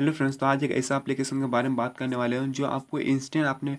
hello friends तो आज एक ऐसा एप्लीकेशन के बारे में बात करने वाले हैं जो आपको इंस्टेंट आपने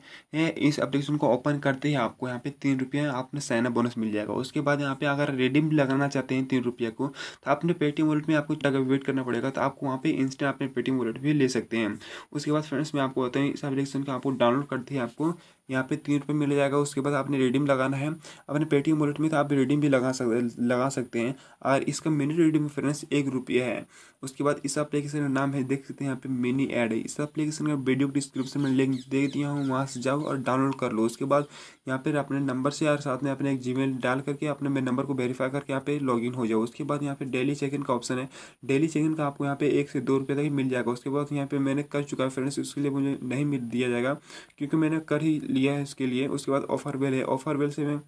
इस एप्लीकेशन को ओपन करते ही आपको यहाँ पे तीन रुपये आपने सैना बोनस मिल जाएगा उसके बाद यहाँ पे अगर रिडीम लगाना चाहते हैं तीन रुपये को तो आपने पेटीएम वॉलेट में आपको तक वेट करना पड़ेगा तो आपको वहाँ पर इंस्टेंट अपने पेटीएम वॉलेट भी ले सकते हैं उसके बाद फ्रेंड्स मैं आपको बताऊँ इस एप्लीकेशन को आपको डाउनलोड करते ही आपको यहाँ पे तीन रुपये मिल जाएगा उसके बाद आपने रिडीम लगाना है अपने पेटीएम वॉलेट में तो आप रिडीम भी लगा सकते लगा सकते हैं और इसका मिनट रिडीम फ्रेंड्स एक रुपये है उसके बाद इस एप्लीकेशन का नाम है देख सकते हैं यहाँ पे मेनी ऐड है इस एप्लीकेशन का वीडियो डिस्क्रिप्शन में लिंक दे दिया हूँ वहाँ से जाओ और डाउनलोड कर लो उसके बाद यहाँ पर अपने नंबर से और साथ में अपने एक जी डाल करके अपने मेरे नंबर को वेरीफाई करके यहाँ पे लॉग हो जाओ उसके बाद यहाँ पे डेली चेक इन का ऑप्शन है डेली चेक इन का आपको यहाँ पे एक से दो रुपये तक मिल जाएगा उसके बाद यहाँ पे मैंने कर चुका है फ्रेंड्स उसके लिए मुझे नहीं मिल दिया जाएगा क्योंकि मैंने कर ही लिया है इसके लिए उसके बाद ऑफर वेल है ऑफर वेल से मैं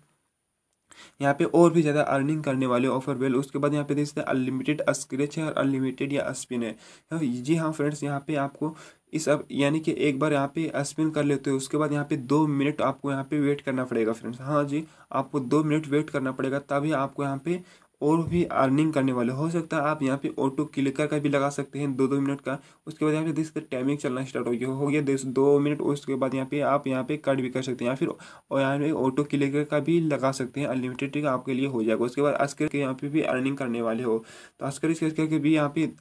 यहाँ पे और भी ज़्यादा अर्निंग करने वाले ऑफर वेल उसके बाद यहाँ पे देख सकते हैं अनलिमिटेड स्क्रेच है और अनलिमिटेड या स्पिन है तो जी हाँ फ्रेंड्स यहाँ पे आपको इस अब यानी कि एक बार यहाँ पे स्पिन कर लेते हो उसके बाद यहाँ पे दो मिनट आपको यहाँ पे वेट करना पड़ेगा फ्रेंड्स हाँ जी आपको दो मिनट वेट करना पड़ेगा तभी आपको यहाँ पे और भी अर्निंग करने वाले हो सकता है आप यहाँ पे ऑटो क्लिकर का भी लगा सकते हैं दो दो मिनट का उसके बाद यहाँ पे देख सकते टाइमिंग चलना स्टार्ट हो गया हो गया दो मिनट उसके बाद यहाँ पे आप यहाँ पे कट भी कर सकते हैं या फिर और यहाँ पे ऑटो क्लिकर का भी लगा सकते हैं अनलिमिटेड आपके लिए हो जाएगा उसके बाद अस्कर के यहाँ पे भी अर्निंग करने वाले हो तो अस्कर करके भी यहाँ पे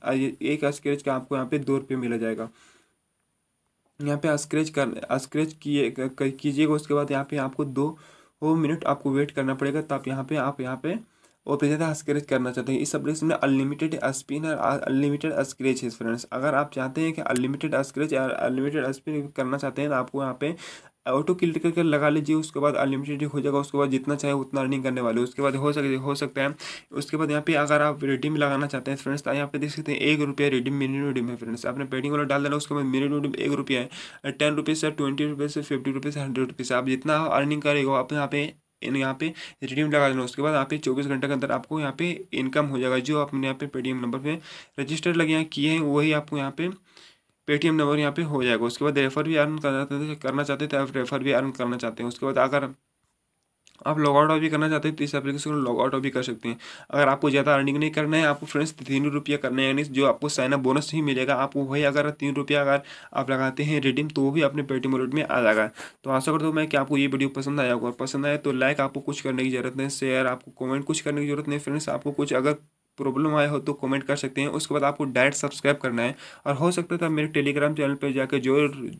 एक अस्करेज का आपको यहाँ पे दो रुपये मिला जाएगा यहाँ पे स्क्रेच कर स्क्रेच किए कीजिएगा उसके बाद यहाँ पे आपको दो मिनट आपको वेट करना पड़ेगा तब यहाँ पे आप यहाँ पे और फिर ज़्यादा स्क्रेच करना चाहते हैं इस अपडेट में अनलिमिटेड स्पिन और अनलिमिटेड स्क्रेच है फ्रेंड्स अगर आप चाहते हैं कि अनलिमिटेड स्क्रेच या अनलिमिटेड स्पिन करना चाहते हैं तो आपको यहाँ पे ऑटो क्लिक करके लगा लीजिए उसके बाद अनलिमिटेड हो जाएगा उसके बाद जितना चाहे उतना अर्निंग करने वाले उसके बाद हो सके हो सकता है उसके बाद यहाँ पे अगर आप रिडीम लगाना चाहते हैं फ्रेंड्स तो यहाँ पे देख सकते हैं एक रुपया रिडीम मिनी रिडीम है फ्रेंड्स आपने पेटिंग वाला डाल देना उसके बाद मिनी रिडीम एक रुपया है टेन रुपीज़ से ट्वेंटी रुपीज़ से फिफ्टी रुपीज़ से हंड्रेड रुपीज़ आप जितना अर्निंग करेगा आप यहाँ पे इन यहाँ पे रिडीम लगा देना उसके बाद यहाँ पे चौबीस घंटे के अंदर आपको यहाँ पे इनकम हो जाएगा जो आपने यहाँ पे पेटीएम नंबर पे रजिस्टर लगे यहाँ किए हैं वही आपको यहाँ पे पेटीएम नंबर यहाँ पे हो जाएगा उसके बाद रेफर भी अर्न करना चाहते करना चाहते थे तो आप रेफर भी अर्न करना चाहते हैं उसके बाद अगर आप लॉग आउट भी करना चाहते हैं तो इस एप्लीकेशन को लॉग आउट भी कर सकते हैं अगर आपको ज़्यादा अर्निंग नहीं करना है आपको फ्रेंड्स तीन रुपया करना है यानी जो आपको साइन अप बोनस ही मिलेगा आपको वही अगर तीन रुपया अगर आप लगाते हैं रिडीम तो वो भी अपने पेटीएम वॉलेट में आ जाएगा तो आशा करता हूँ मैं कि आपको ये वीडियो पसंद आया होगा पसंद आया तो लाइक आपको कुछ करने की जरूरत नहीं शेयर आपको कमेंट कुछ करने की जरूरत नहीं फ्रेंड्स आपको कुछ अगर प्रॉब्लम आया हो तो कमेंट कर सकते हैं उसके बाद आपको डायरेक्ट सब्सक्राइब करना है और हो सकता है तो मेरे टेलीग्राम चैनल पर जाकर जो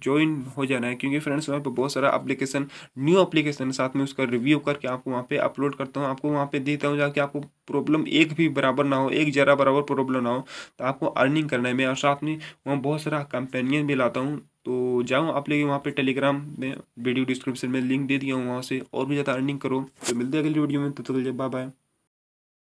ज्वाइन हो जाना है क्योंकि फ्रेंड्स वहाँ पर बहुत सारा एप्लीकेशन न्यू एप्लीकेशन साथ में उसका रिव्यू करके आपको वहाँ पे अपलोड करता हूँ आपको वहाँ पे देता हूँ जाके आपको प्रॉब्लम एक भी बराबर ना हो एक जरा बराबर प्रॉब्लम ना हो तो आपको अर्निंग करना है मैं और साथ में वहाँ बहुत सारा कंपेनियन भी लाता हूँ तो जाओ आप लेकिन वहाँ पे टेलीग्राम में वीडियो डिस्क्रिप्शन में लिंक दे दिया हूँ वहाँ से और भी ज़्यादा अर्निंग करो तो मिलते हैं अगली वीडियो में तो चलिए बाय बाय